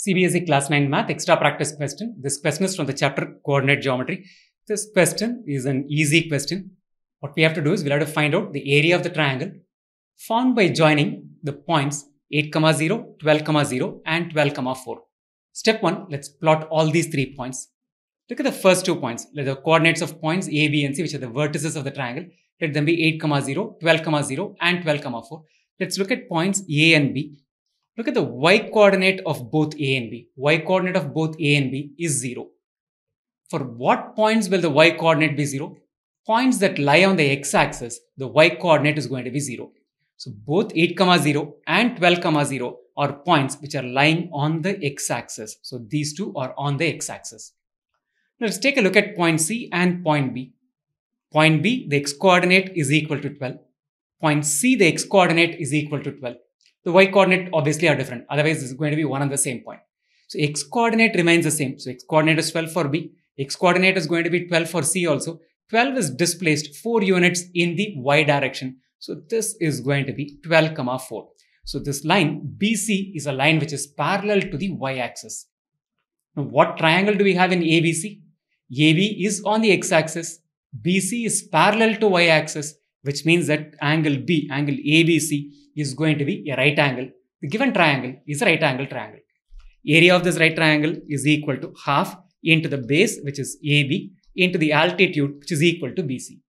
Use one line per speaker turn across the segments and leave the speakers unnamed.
CBSE Class 9 Math Extra Practice question. This question is from the chapter Coordinate Geometry. This question is an easy question. What we have to do is we'll have to find out the area of the triangle formed by joining the points 8, 0, 12, 0 and 12, 4. Step 1, let's plot all these three points. Look at the first two points, let the coordinates of points A, B and C which are the vertices of the triangle. Let them be 8, 0, 12, 0 and 12, 4. Let's look at points A and B. Look at the y coordinate of both a and b. y coordinate of both a and b is 0. For what points will the y coordinate be 0? Points that lie on the x axis, the y coordinate is going to be 0. So both 8, comma 0 and 12, comma 0 are points which are lying on the x axis. So these two are on the x axis. Let's take a look at point C and point B. Point B, the x coordinate is equal to 12. Point C, the x coordinate is equal to 12 the y coordinate obviously are different. Otherwise, it's going to be one and the same point. So x coordinate remains the same. So x coordinate is 12 for b. x coordinate is going to be 12 for c also. 12 is displaced 4 units in the y direction. So this is going to be 12 comma 4. So this line BC is a line which is parallel to the y-axis. Now what triangle do we have in ABC? AB is on the x-axis. BC is parallel to y-axis which means that angle B, angle ABC is going to be a right angle. The given triangle is a right angle triangle. Area of this right triangle is equal to half into the base, which is AB, into the altitude, which is equal to BC.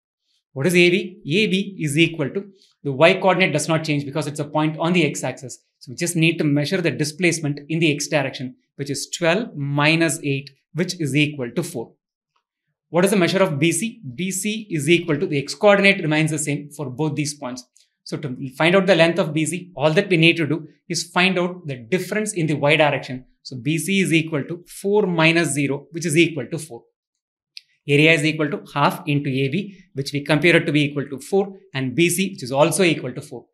What is AB? AB is equal to, the y coordinate does not change because it's a point on the x axis. So we just need to measure the displacement in the x direction, which is 12 minus 8, which is equal to 4. What is the measure of BC? BC is equal to the x coordinate remains the same for both these points. So to find out the length of BC, all that we need to do is find out the difference in the y direction. So BC is equal to 4 minus 0, which is equal to 4. Area is equal to half into AB, which we compare it to be equal to 4, and BC, which is also equal to 4.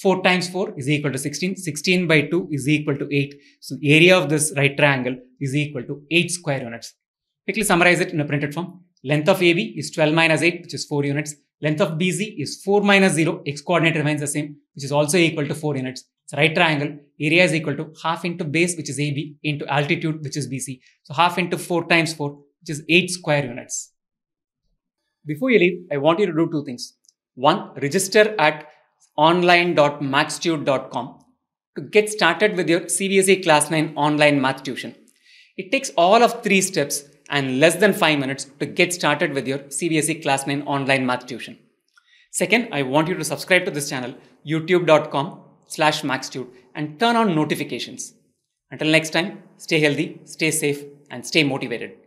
4 times 4 is equal to 16. 16 by 2 is equal to 8. So area of this right triangle is equal to 8 square units. Quickly summarize it in a printed form. Length of AB is 12 minus 8, which is 4 units. Length of BZ is 4 minus 0. X coordinate remains the same, which is also equal to 4 units. It's a right triangle. Area is equal to half into base, which is AB, into altitude, which is BC. So half into 4 times 4, which is 8 square units. Before you leave, I want you to do two things. One, register at online.maxtude.com to get started with your CBSE Class 9 online math tuition. It takes all of three steps and less than 5 minutes to get started with your CBSE Class 9 online math tuition. Second, I want you to subscribe to this channel, youtube.com slash maxtude and turn on notifications. Until next time, stay healthy, stay safe and stay motivated.